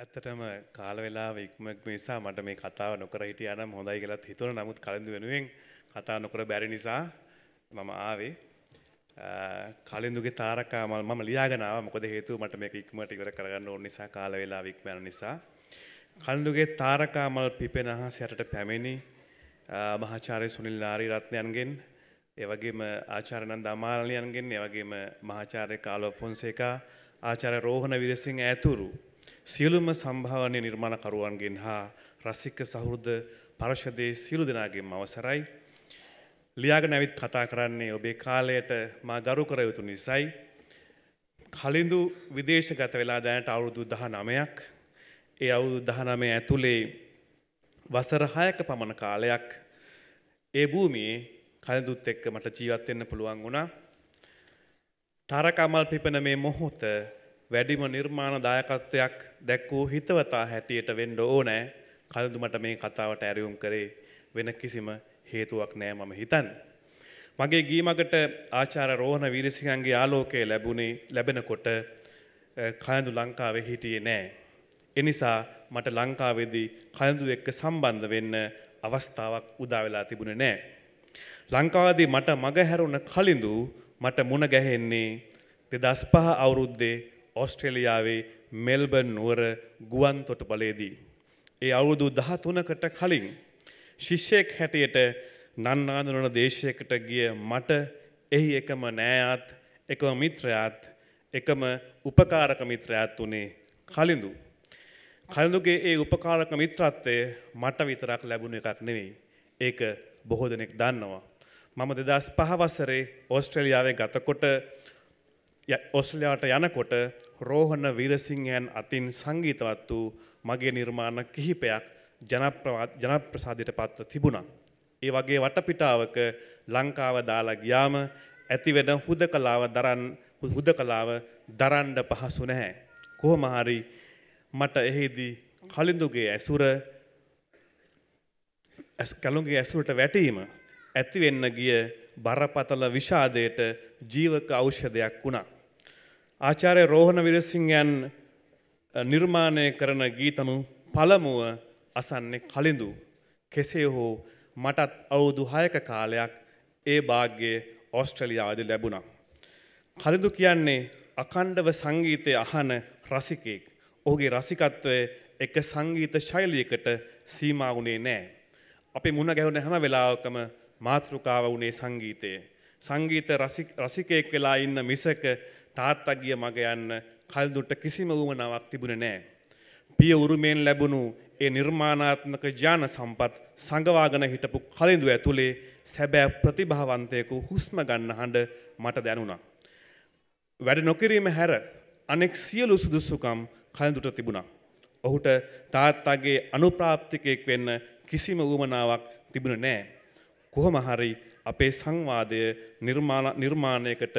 ඇත්තටම කාලවෙලා ඉක්මක් නිසා මට මේ කතාව නොකර හිටිය නම් හොඳයි කියලත් හිතුවන නමුත් කලින්දු වෙනුවෙන් කතා නොකර බැරි නිසා මම ආවේ කලින්දුගේ තාරකා මල් මම ලියාගෙනාව මොකද හේතුව මට මේක ඉක්මට ඉවර කරගන්න ඕන නිසා කාලවෙලා ඉක්මන නිසා කලින්දුගේ තාරකා මල් පිපෙන අහස යටට පැමිණි මහාචාර්ය සුනිල් ලාරි රත්නයන්ගෙන් එවගේම ආචාර්යනන්ද අමාලනියන්ගෙන් එවගේම මහාචාර්ය කාලෝ ෆොන්සේකා ආචාර්ය රෝහණ විරසිංහ ඇතුරු සියලුම සම්භාවනය නිර්මාණකරුවන්ගෙන් හා රසික සහෘද පර්ෂදයේ සියලු දෙනාගෙන් අවසරයි. ලියාග නැවිත් කතා කරන්නේ ඔබේ කාලයට මා ගරු කර යුතු නිසයි. කලින්දු විදේශගත වෙලා දැනට අවුරුදු දහ නමයක් ඒ අවුදු දහනමය ඇතුළේ වසරහයක පමණ කාලයක් ඒ භූමියේ කලදුත් එක්ක මට ජීවත් වෙන්න පුළුවන් වුණා. තරකමල් පිපෙන මේ මොහොත වැඩිම නිර්මාණ දායකත්වයක් දැක්වූ හිතවතා හැටියට වෙන්න ඕනෑ කල්දුමට මේ කතාවට ඇරියුම් කරේ වෙන කිසිම හේතුවක් නෑ මම හිතන්. මගේ ගීමකට ආචාර රෝහණ වීරසිකන්ගේ ආලෝකය ලැබුණේ ලැබෙනකොට කලඳු ලංකාවේ හිටියේ නෑ. එනිසා මට ලංකාවේදී කලඳු එක්ක සම්බන්ධ වෙන්න අවස්ථාවක් උදාවෙලා තිබුණේ නෑ. ලංකාවදී මට මගහැරුණ කලින්දු මට මුණ ගැහෙන්නේ දෙදස් පහ අවුරුද්දේ ඔස්ට්‍රේලියාවේ මෙල්බන් නුවර ගුවන් තොටුපලේදී. ඒ අවුරුදු දහතුනකට කලින් ශිෂ්‍යයෙක් හැටියට නන්නාඳුනන දේශයකට ගිය මට එහි එකම නෑයාත් එකම මිත්‍රයාත් එකම උපකාරක මිත්‍රයාත් වනේ කලින්දු. කලඳුගේ ඒ උපකාරක මිත්‍රත්වය මට විතරක් ලැබුණ එකක් නෙවෙයි. ඒක බොහෝ දෙනෙක් දන්නවා. මම දෙදස් පහවසරේ ඕස්ට්‍රලියාවේ ගතකොට ඔස්ලයාට යනකොට රෝහණ වීරසිංහයන් අතින් සංගීතවත් වූ මගේ නිර්මාණ කිහිපයක් ජනප්‍රසාධයට පත්ව තිබුණා. ඒ වගේ වටපිටාවක ලංකාව දාලා ගියාම ඇතිවෙන හුද කලාව දරන් හුද කලාව දරන්ඩ පහසු නැහැ. කොහොමහරි මට එහිදී කලින්දුගේ ඇසුර කැලුන්ගේ ඇසුරට වැටීම ඇතිවෙන්න ගිය බරපතල විෂාදයට ජීවක අෞෂධයක් වුණා. ආචාරය රෝහණ විරසිංයන් නිර්මාණය කරන ගීතම පළමුුව අසන්නේ කලින්දු. කෙසේ හෝ මටත් අවුදු හයක කාලයක් ඒ භාග්‍යයේ ඔස්ට්‍රලියාද ලැබුණා. කලිදු කියන්නේ අකණ්ඩව සංගීතය අහන රසිකයෙක්. ඔහුගේ රසිකත්වය එක සංගීත ශෛලියකට සීමා වුණේ නෑ. අපි මුණ ගැහුණ හැම වෙලාවකම මාතෘකාව වුණේ සංගීතයේ. සංගීත රසිකයෙක් වෙලා ඉන්න මිසක තාත්තගිය මග යන්න කල්දුට කිසිම වුවනාවක් තිබුණ නෑ. පිය උරුමයෙන් ලැබුණු ඒ නිර්මාණාත්මක ජාන සම්පත් සඟවාගෙන හිටපු කලින්දු ඇතුළේ සැබෑ ප්‍රතිභාවන්තයකු හුස්ම ගන්න හඬ මට දැනුණා. වැඩ නොකිරීම හැර අනෙක් සියලු සුදුසුකම් කලඳුට තිබුණා. ඔහුට තාත්තාගේ අනුප්‍රාප්තිකයෙක් වෙන්න කිසිම වුවමනාවක් තිබුණ නෑ. කොහොම හරි අපේ සංවාදය නිර්මාණයකට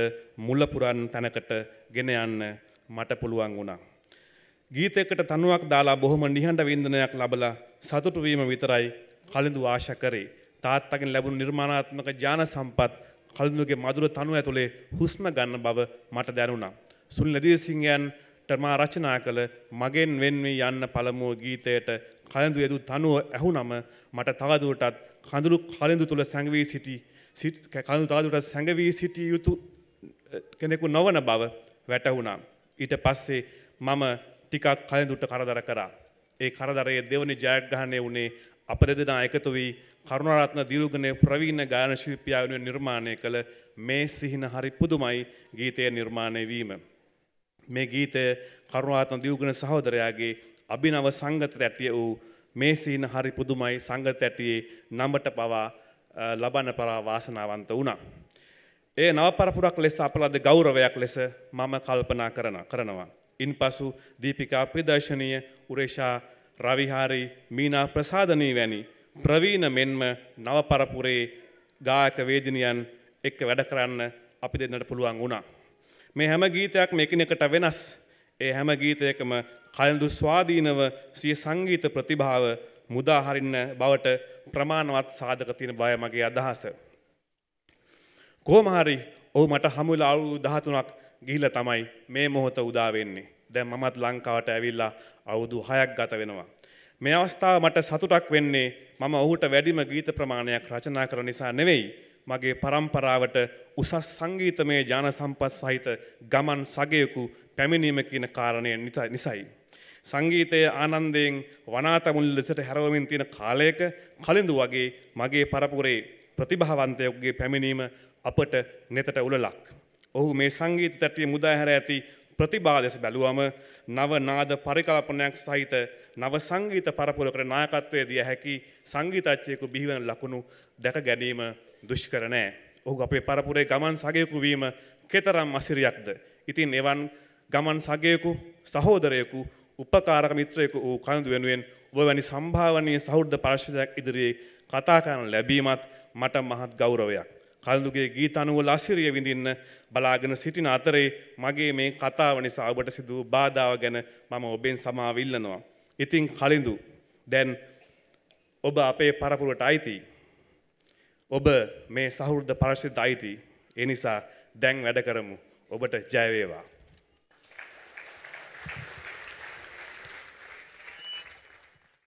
මුල පුරන් තැනකට ගෙන යන්න මට පුළුවන් වුණා. ගීතයකට තනුවක් දාලා බොහොම නිහඬ වින්දනයක් ලැබලා සතුටු වීම විතරයි කලින්දු ආශා කරේ. තාත්තගෙන් ලැබුණු නිර්මාණාත්මක ඥාන සම්පත් කලින්දුගේ මధుර තනුව ඇතුලේ හුස්ම ගන්න බව මට දැනුණා. සුනිල් නදීසිංහයන් තමා රචනා කළ මගෙන් වෙන්වී යන්න පළමුව ගීතයට කලඳු යදු තනුව ඇහුනම මට තවදුරටත් කඳුළු කලඳු තුළ සැඟවී සිටි කඳු තවදුරටත් සැඟවී සිටිය යුතු කෙනෙකු නොවන බව වැටහුණා. ඊට පස්සේ මම ටිකක් කලඳුට කරදර කරා. ඒ කරදරයේ දෙවනි ජයග්‍රහණය වුණේ අප දෙදෙනා එකතු වී කරුණාරත්න දීලුගනේ ප්‍රවීණ ගායන ශිල්පියා වෙනුවෙන් නිර්මාණය කළ මේ සිහින හරි පුදුමයි ගීතය නිර්මාණය වීම. මේ ගීතය කරුණාත්ම දියුගුණ සහෝදරයාගේ අභිනව සංගත ඇටිය වූ මේ සීන හරි පුදුමයි සංගත ඇටියේ නඹට පවා ලබන පරා වාසනාවන්ත වුණා. ඒ නවපරපුරක් ලෙස අපලද ගෞරවයක් ලෙස මම කල්පනා කරන කරනවා. ඉන් පසු දීපිකා ප්‍රදර්ශනය උරේෂා රවිහාරි මීනා ප්‍රසාධනී වැනි ප්‍රවීණ මෙන්ම නවපරපුරේ ගායක වේදිනියන් එක්ක වැඩ කරන්න අපි දෙන්නට පුළුවන් වුණා. මේ හැම ගීතයක් මේකිනකට වෙනස් ඒ හැම ගීතයකම කලඳු ස්වාධීනව සිය සංගීත ප්‍රතිභාව මුදා හරින්න බවට ප්‍රමාණවත් සාධක තියෙන බය මගේ අදහස. කොහොම හරි ඔහු මට හමුලා අවුරුදු 13ක් ගිහිල්ලා තමයි මේ මොහොත උදා වෙන්නේ. දැන් මමත් ලංකාවට ඇවිල්ලා අවුරුදු 6ක් ගත වෙනවා. මේ අවස්ථාව මට සතුටක් වෙන්නේ මම ඔහුට වැඩිම ගීත ප්‍රමාණයක් රචනා කර නිසා නෙවෙයි. මගේ පරම්පරාවට උසස් සංගීතමය ජාන සම්පත් සහිත ගමන් සගයකු පැමිණීම කියන කාරණය නිසයි. සංගීතය ආනන්දයෙන් වනාතමුල් ලෙසට හැරවමින් තියෙන කාලයක කලින්දු වගේ මගේ පරපුරේ ප්‍රතිභාවන්තයකුගේ පැමිණීම අපට නෙතට උලලක්. ඔහු මේ සංගීත තැටිය මුදාහැර ඇති ප්‍රතිබාදෙස බැලුවම නව නාද පරිකල්පනයක් සහිත නව සංගීත පරපුරකට නායකත්වය දිය හැකි සංගීතච්චයකු බිහිවන ලකුණු දැක ගැනීම දුෂ්කර නෑ. ඔහු අපේ පරපුරේ ගමන් සගයකු වීම කෙතරම් අසිරියක්ද. ඉතින් එවන් ගමන් සගයකු සහෝදරයෙකු උපකාරක මිත්‍රයෙකු වූ කනදු වෙනුවෙන් ඔබ වැනි සම්භාවනීය සහෘද පර්ශදයක් ඉදිරියේ කතා කරන ලැබීමත් මට මහත් ගෞරවයක්. කල්දුගේ ගීත අනුවල අසිරිය විඳින්න බලාගෙන සිටින අතරේ මගේ මේ කතාව නිසා ඔබට සිදු වූ බාධාව ගැන මම ඔබෙන් සමාව ඉල්ලනවා. ඉතින් කලින්දු දැන් ඔබ අපේ පරපුරට අයිතියි. ඔබ මේ සහෘද පරශිත අයිති. එනිසා දැන් වැඩ කරමු. ඔබට ජයවේවා.